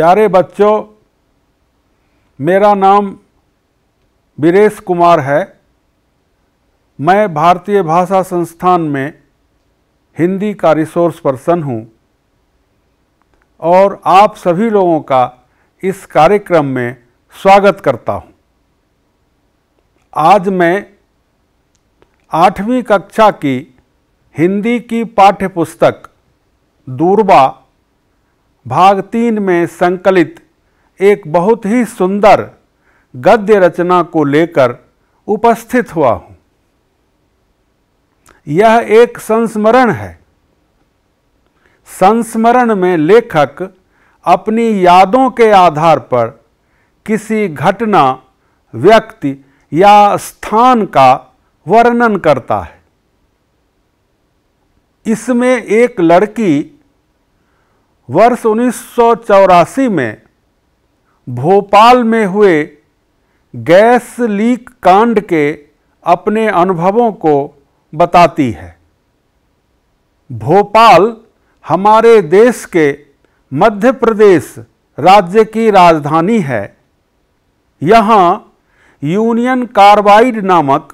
प्यारे बच्चों मेरा नाम वीरेश कुमार है मैं भारतीय भाषा संस्थान में हिंदी का रिसोर्स पर्सन हूँ और आप सभी लोगों का इस कार्यक्रम में स्वागत करता हूँ आज मैं आठवीं कक्षा की हिंदी की पाठ्यपुस्तक दूरबा भाग तीन में संकलित एक बहुत ही सुंदर गद्य रचना को लेकर उपस्थित हुआ हूँ यह एक संस्मरण है संस्मरण में लेखक अपनी यादों के आधार पर किसी घटना व्यक्ति या स्थान का वर्णन करता है इसमें एक लड़की वर्ष उन्नीस में भोपाल में हुए गैस लीक कांड के अपने अनुभवों को बताती है भोपाल हमारे देश के मध्य प्रदेश राज्य की राजधानी है यहाँ यूनियन कार्बाइड नामक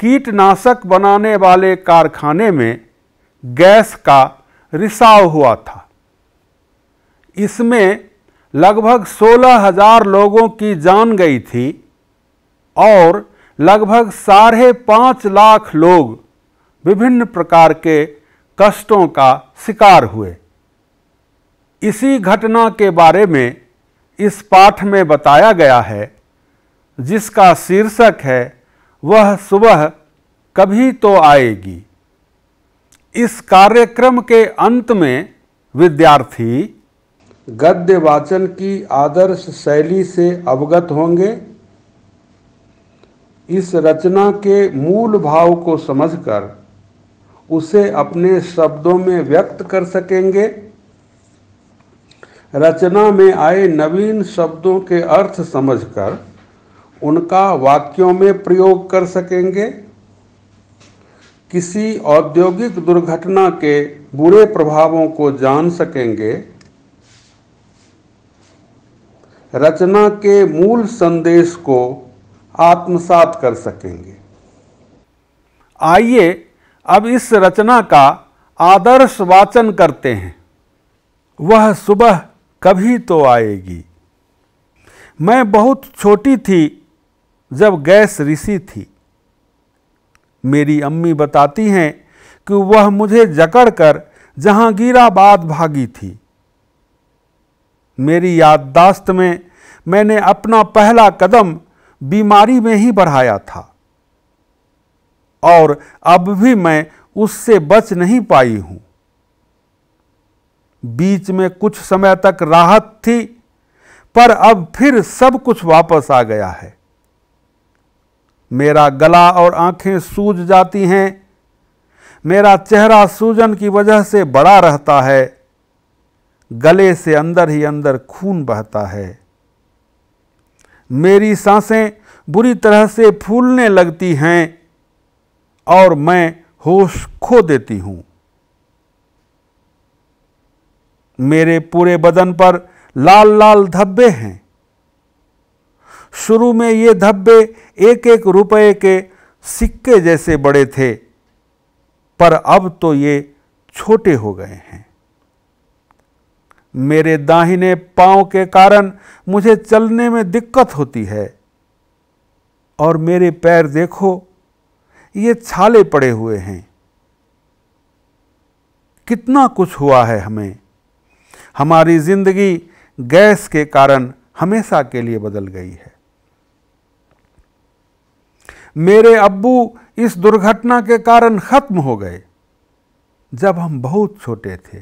कीटनाशक बनाने वाले कारखाने में गैस का रिसाव हुआ था इसमें लगभग सोलह हजार लोगों की जान गई थी और लगभग साढ़े पाँच लाख लोग विभिन्न प्रकार के कष्टों का शिकार हुए इसी घटना के बारे में इस पाठ में बताया गया है जिसका शीर्षक है वह सुबह कभी तो आएगी इस कार्यक्रम के अंत में विद्यार्थी गद्य वाचन की आदर्श शैली से अवगत होंगे इस रचना के मूल भाव को समझकर उसे अपने शब्दों में व्यक्त कर सकेंगे रचना में आए नवीन शब्दों के अर्थ समझकर उनका वाक्यों में प्रयोग कर सकेंगे किसी औद्योगिक दुर्घटना के बुरे प्रभावों को जान सकेंगे रचना के मूल संदेश को आत्मसात कर सकेंगे आइए अब इस रचना का आदर्श वाचन करते हैं वह सुबह कभी तो आएगी मैं बहुत छोटी थी जब गैस ऋषि थी मेरी अम्मी बताती हैं कि वह मुझे जकड़ कर जहांगीराबाद भागी थी मेरी याददाश्त में मैंने अपना पहला कदम बीमारी में ही बढ़ाया था और अब भी मैं उससे बच नहीं पाई हूं बीच में कुछ समय तक राहत थी पर अब फिर सब कुछ वापस आ गया है मेरा गला और आंखें सूज जाती हैं मेरा चेहरा सूजन की वजह से बड़ा रहता है गले से अंदर ही अंदर खून बहता है मेरी सांसें बुरी तरह से फूलने लगती हैं और मैं होश खो देती हूं मेरे पूरे बदन पर लाल लाल धब्बे हैं शुरू में ये धब्बे एक एक रुपए के सिक्के जैसे बड़े थे पर अब तो ये छोटे हो गए हैं मेरे दाहिने पांव के कारण मुझे चलने में दिक्कत होती है और मेरे पैर देखो ये छाले पड़े हुए हैं कितना कुछ हुआ है हमें हमारी जिंदगी गैस के कारण हमेशा के लिए बदल गई है मेरे अब्बू इस दुर्घटना के कारण खत्म हो गए जब हम बहुत छोटे थे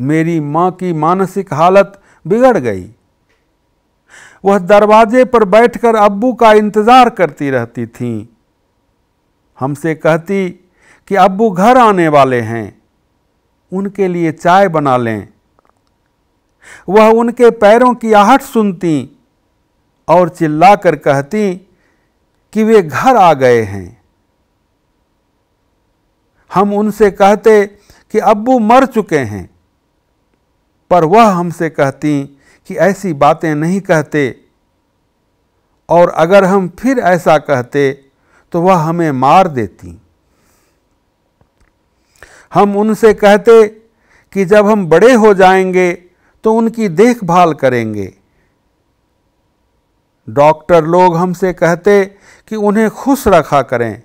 मेरी माँ की मानसिक हालत बिगड़ गई वह दरवाजे पर बैठकर अब्बू का इंतज़ार करती रहती थी हमसे कहती कि अब्बू घर आने वाले हैं उनके लिए चाय बना लें वह उनके पैरों की आहट सुनती और चिल्लाकर कहती कि वे घर आ गए हैं हम उनसे कहते कि अब्बू मर चुके हैं पर वह हमसे कहती कि ऐसी बातें नहीं कहते और अगर हम फिर ऐसा कहते तो वह हमें मार देती हम उनसे कहते कि जब हम बड़े हो जाएंगे तो उनकी देखभाल करेंगे डॉक्टर लोग हमसे कहते कि उन्हें खुश रखा करें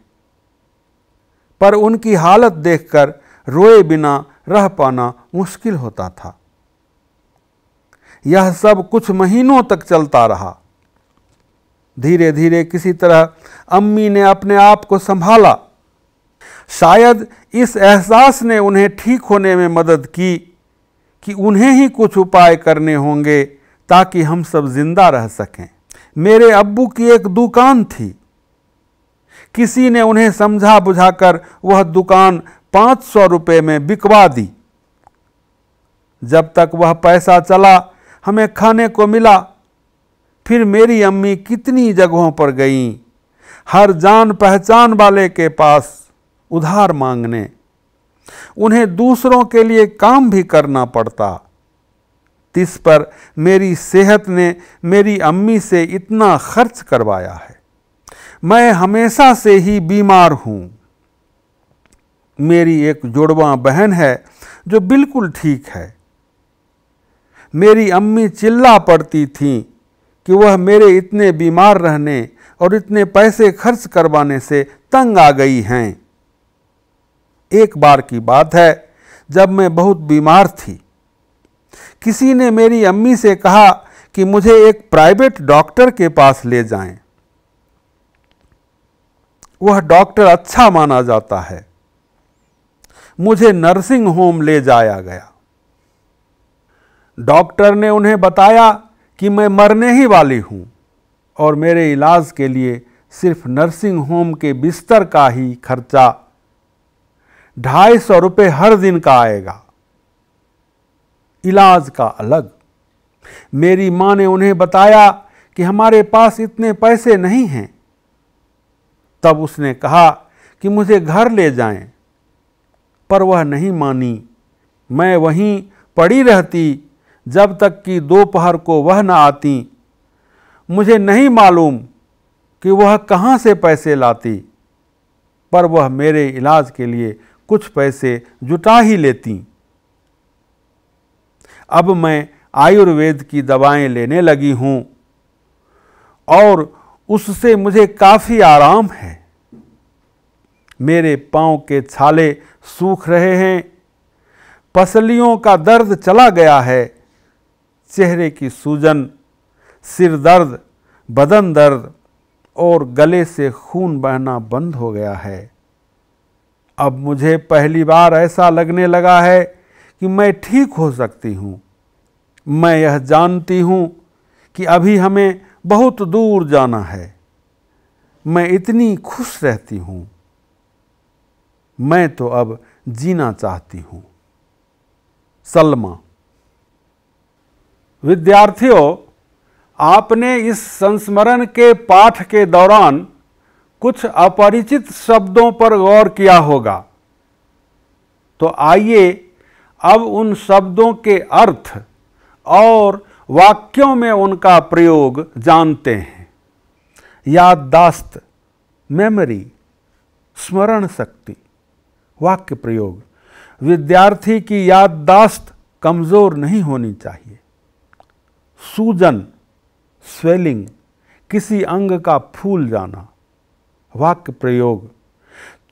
पर उनकी हालत देखकर रोए बिना रह पाना मुश्किल होता था यह सब कुछ महीनों तक चलता रहा धीरे धीरे किसी तरह अम्मी ने अपने आप को संभाला शायद इस एहसास ने उन्हें ठीक होने में मदद की कि उन्हें ही कुछ उपाय करने होंगे ताकि हम सब जिंदा रह सकें मेरे अब्बू की एक दुकान थी किसी ने उन्हें समझा बुझाकर वह दुकान पाँच सौ रुपये में बिकवा दी जब तक वह पैसा चला हमें खाने को मिला फिर मेरी अम्मी कितनी जगहों पर गईं हर जान पहचान वाले के पास उधार मांगने उन्हें दूसरों के लिए काम भी करना पड़ता तिस पर मेरी सेहत ने मेरी अम्मी से इतना खर्च करवाया है मैं हमेशा से ही बीमार हूँ मेरी एक जुड़वा बहन है जो बिल्कुल ठीक है मेरी अम्मी चिल्ला पड़ती थीं कि वह मेरे इतने बीमार रहने और इतने पैसे खर्च करवाने से तंग आ गई हैं एक बार की बात है जब मैं बहुत बीमार थी किसी ने मेरी अम्मी से कहा कि मुझे एक प्राइवेट डॉक्टर के पास ले जाएं। वह डॉक्टर अच्छा माना जाता है मुझे नर्सिंग होम ले जाया गया डॉक्टर ने उन्हें बताया कि मैं मरने ही वाली हूँ और मेरे इलाज के लिए सिर्फ नर्सिंग होम के बिस्तर का ही खर्चा ढाई सौ रुपये हर दिन का आएगा इलाज का अलग मेरी माँ ने उन्हें बताया कि हमारे पास इतने पैसे नहीं हैं तब उसने कहा कि मुझे घर ले जाएं, पर वह नहीं मानी मैं वहीं पड़ी रहती जब तक कि दोपहर को वह न आती मुझे नहीं मालूम कि वह कहाँ से पैसे लाती पर वह मेरे इलाज के लिए कुछ पैसे जुटा ही लेती अब मैं आयुर्वेद की दवाएं लेने लगी हूँ और उससे मुझे काफ़ी आराम है मेरे पाँव के छाले सूख रहे हैं पसलियों का दर्द चला गया है चेहरे की सूजन सिर दर्द बदन दर्द और गले से खून बहना बंद हो गया है अब मुझे पहली बार ऐसा लगने लगा है कि मैं ठीक हो सकती हूँ मैं यह जानती हूँ कि अभी हमें बहुत दूर जाना है मैं इतनी खुश रहती हूँ मैं तो अब जीना चाहती हूँ सलमा विद्यार्थियों आपने इस संस्मरण के पाठ के दौरान कुछ अपरिचित शब्दों पर गौर किया होगा तो आइए अब उन शब्दों के अर्थ और वाक्यों में उनका प्रयोग जानते हैं याददाश्त मेमोरी स्मरण शक्ति वाक्य प्रयोग विद्यार्थी की याददाश्त कमज़ोर नहीं होनी चाहिए सूजन स्वेलिंग किसी अंग का फूल जाना वाक्य प्रयोग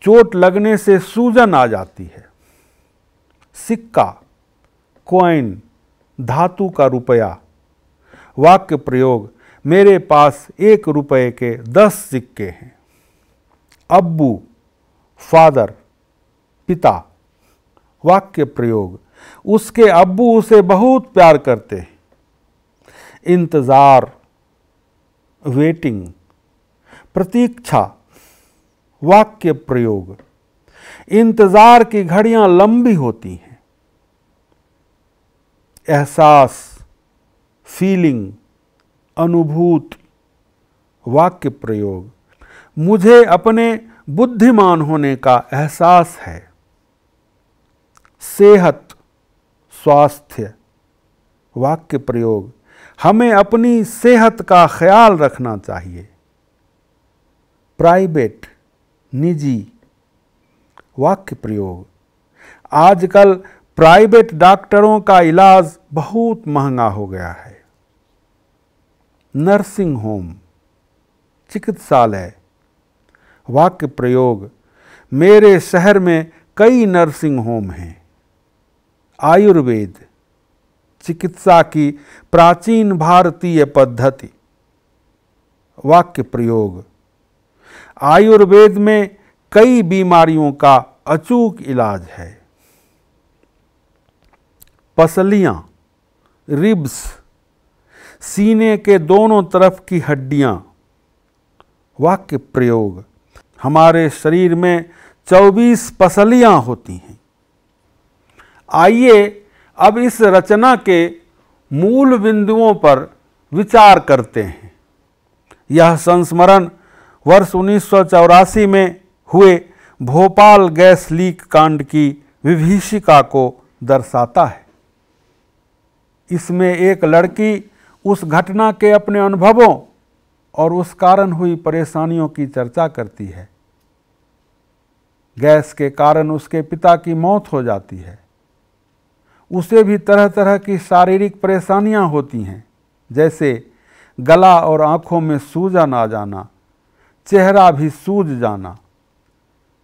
चोट लगने से सूजन आ जाती है सिक्का क्वाइन धातु का रुपया वाक्य प्रयोग मेरे पास एक रुपये के दस सिक्के हैं अब्बू फादर पिता वाक्य प्रयोग उसके अब्बू उसे बहुत प्यार करते हैं इंतज़ार वेटिंग प्रतीक्षा वाक्य प्रयोग इंतज़ार की घड़ियां लंबी होती हैं एहसास फीलिंग अनुभूत वाक्य प्रयोग मुझे अपने बुद्धिमान होने का एहसास है सेहत स्वास्थ्य वाक्य प्रयोग हमें अपनी सेहत का ख्याल रखना चाहिए प्राइवेट निजी वाक्य प्रयोग आजकल प्राइवेट डॉक्टरों का इलाज बहुत महंगा हो गया है नर्सिंग होम चिकित्सालय वाक्य प्रयोग मेरे शहर में कई नर्सिंग होम हैं आयुर्वेद चिकित्सा की प्राचीन भारतीय पद्धति वाक्य प्रयोग आयुर्वेद में कई बीमारियों का अचूक इलाज है पसलियां रिब्स सीने के दोनों तरफ की हड्डियां वाक्य प्रयोग हमारे शरीर में 24 पसलियां होती हैं आइए अब इस रचना के मूल बिंदुओं पर विचार करते हैं यह संस्मरण वर्ष उन्नीस में हुए भोपाल गैस लीक कांड की विभीषिका को दर्शाता है इसमें एक लड़की उस घटना के अपने अनुभवों और उस कारण हुई परेशानियों की चर्चा करती है गैस के कारण उसके पिता की मौत हो जाती है उसे भी तरह तरह की शारीरिक परेशानियां होती हैं जैसे गला और आँखों में सूजन आ जाना चेहरा भी सूज जाना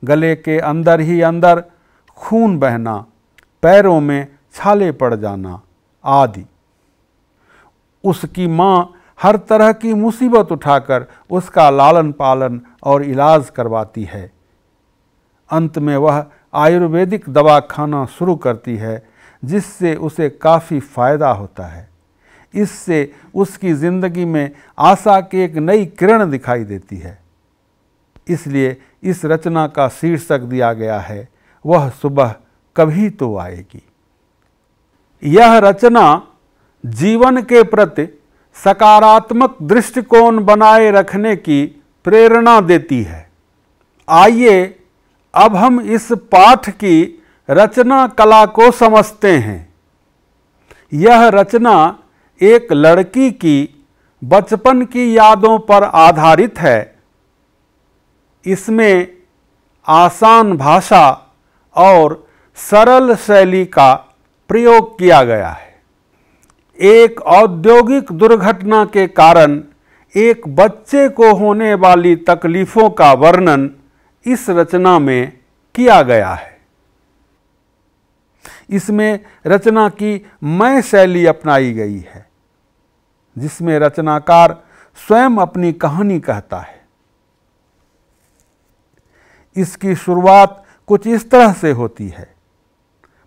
गले के अंदर ही अंदर खून बहना पैरों में छाले पड़ जाना आदि उसकी माँ हर तरह की मुसीबत उठाकर उसका लालन पालन और इलाज करवाती है अंत में वह आयुर्वेदिक दवा खाना शुरू करती है जिससे उसे काफ़ी फ़ायदा होता है इससे उसकी ज़िंदगी में आशा की एक नई किरण दिखाई देती है इसलिए इस रचना का शीर्षक दिया गया है वह सुबह कभी तो आएगी यह रचना जीवन के प्रति सकारात्मक दृष्टिकोण बनाए रखने की प्रेरणा देती है आइए अब हम इस पाठ की रचना कला को समझते हैं यह रचना एक लड़की की बचपन की यादों पर आधारित है इसमें आसान भाषा और सरल शैली का प्रयोग किया गया है एक औद्योगिक दुर्घटना के कारण एक बच्चे को होने वाली तकलीफ़ों का वर्णन इस रचना में किया गया है इसमें रचना की मय शैली अपनाई गई है जिसमें रचनाकार स्वयं अपनी कहानी कहता है इसकी शुरुआत कुछ इस तरह से होती है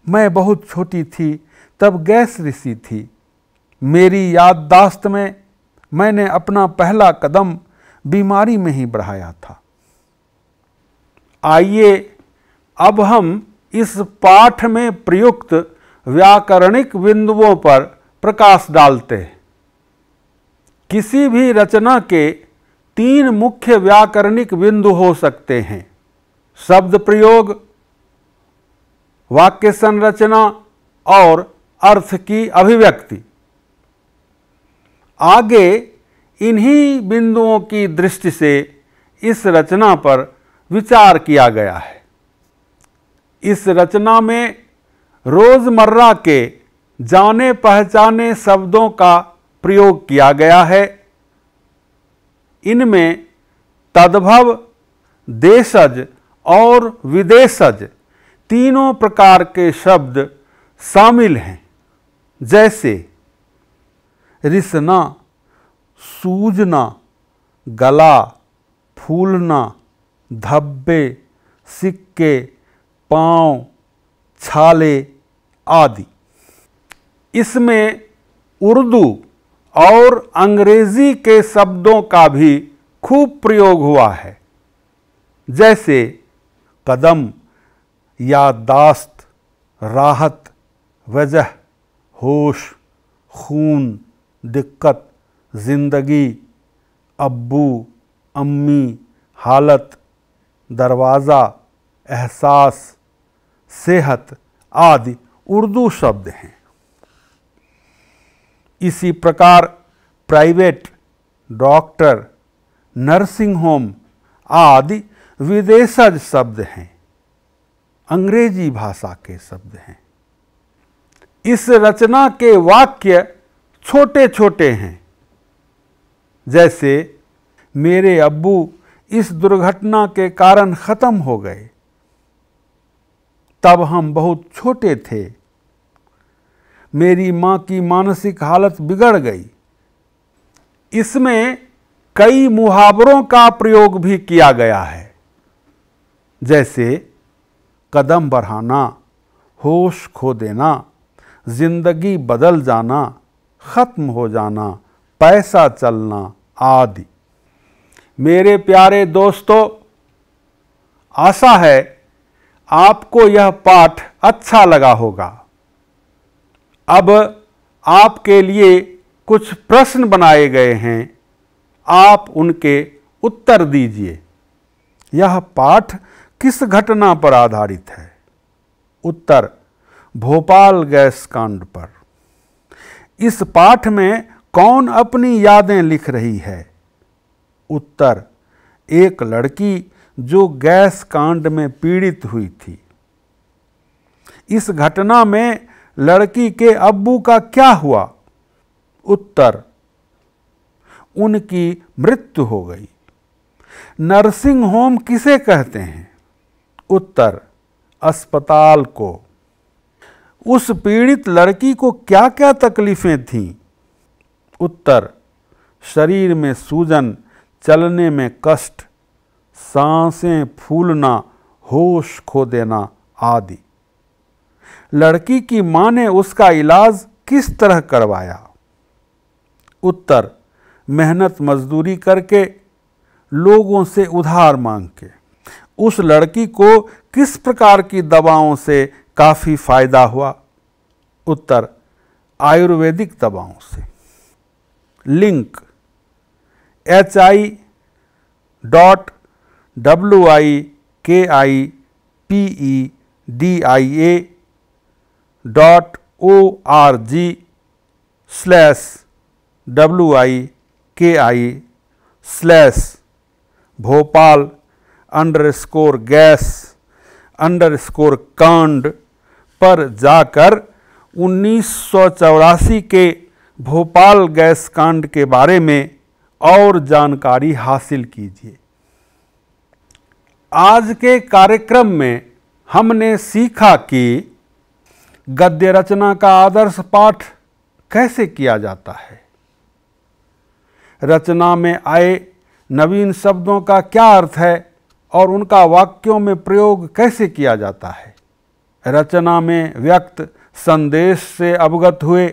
मैं बहुत छोटी थी तब गैस ऋषि थी मेरी याददाश्त में मैंने अपना पहला कदम बीमारी में ही बढ़ाया था आइए अब हम इस पाठ में प्रयुक्त व्याकरणिक बिंदुओं पर प्रकाश डालते हैं किसी भी रचना के तीन मुख्य व्याकरणिक बिंदु हो सकते हैं शब्द प्रयोग वाक्य संरचना और अर्थ की अभिव्यक्ति आगे इन्हीं बिंदुओं की दृष्टि से इस रचना पर विचार किया गया है इस रचना में रोज़मर्रा के जाने पहचाने शब्दों का प्रयोग किया गया है इनमें तद्भव देशज और विदेशज तीनों प्रकार के शब्द शामिल हैं जैसे रिसना सूजना गला फूलना धब्बे सिक्के पाँव छाले आदि इसमें उर्दू और अंग्रेजी के शब्दों का भी खूब प्रयोग हुआ है जैसे कदम दास्त राहत वजह होश खून दिक्कत ज़िंदगी अब्बू अम्मी हालत दरवाज़ा एहसास सेहत आदि उर्दू शब्द हैं इसी प्रकार प्राइवेट डॉक्टर नर्सिंग होम आदि विदेशज शब्द हैं अंग्रेजी भाषा के शब्द हैं इस रचना के वाक्य छोटे छोटे हैं जैसे मेरे अब्बू इस दुर्घटना के कारण ख़त्म हो गए तब हम बहुत छोटे थे मेरी माँ की मानसिक हालत बिगड़ गई इसमें कई मुहावरों का प्रयोग भी किया गया है जैसे कदम बढ़ाना होश खो देना जिंदगी बदल जाना ख़त्म हो जाना पैसा चलना आदि मेरे प्यारे दोस्तों आशा है आपको यह पाठ अच्छा लगा होगा अब आपके लिए कुछ प्रश्न बनाए गए हैं आप उनके उत्तर दीजिए यह पाठ किस घटना पर आधारित है उत्तर भोपाल गैस कांड पर इस पाठ में कौन अपनी यादें लिख रही है उत्तर एक लड़की जो गैस कांड में पीड़ित हुई थी इस घटना में लड़की के अब्बू का क्या हुआ उत्तर उनकी मृत्यु हो गई नर्सिंग होम किसे कहते हैं उत्तर अस्पताल को उस पीड़ित लड़की को क्या क्या तकलीफ़ें थीं उत्तर शरीर में सूजन चलने में कष्ट सांसें फूलना होश खो देना आदि लड़की की मां ने उसका इलाज किस तरह करवाया उत्तर मेहनत मजदूरी करके लोगों से उधार मांग के उस लड़की को किस प्रकार की दवाओं से काफ़ी फायदा हुआ उत्तर आयुर्वेदिक दवाओं से link H I dot W I K I P E D I A dot O R G slash W I K I slash Bhopal underscore gas underscore कांड पर जाकर उन्नीस के भोपाल गैस कांड के बारे में और जानकारी हासिल कीजिए आज के कार्यक्रम में हमने सीखा कि गद्य रचना का आदर्श पाठ कैसे किया जाता है रचना में आए नवीन शब्दों का क्या अर्थ है और उनका वाक्यों में प्रयोग कैसे किया जाता है रचना में व्यक्त संदेश से अवगत हुए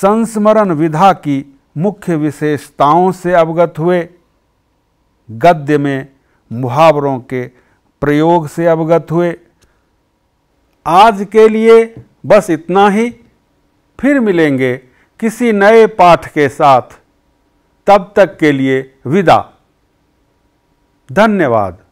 संस्मरण विधा की मुख्य विशेषताओं से अवगत हुए गद्य में मुहावरों के प्रयोग से अवगत हुए आज के लिए बस इतना ही फिर मिलेंगे किसी नए पाठ के साथ तब तक के लिए विदा धन्यवाद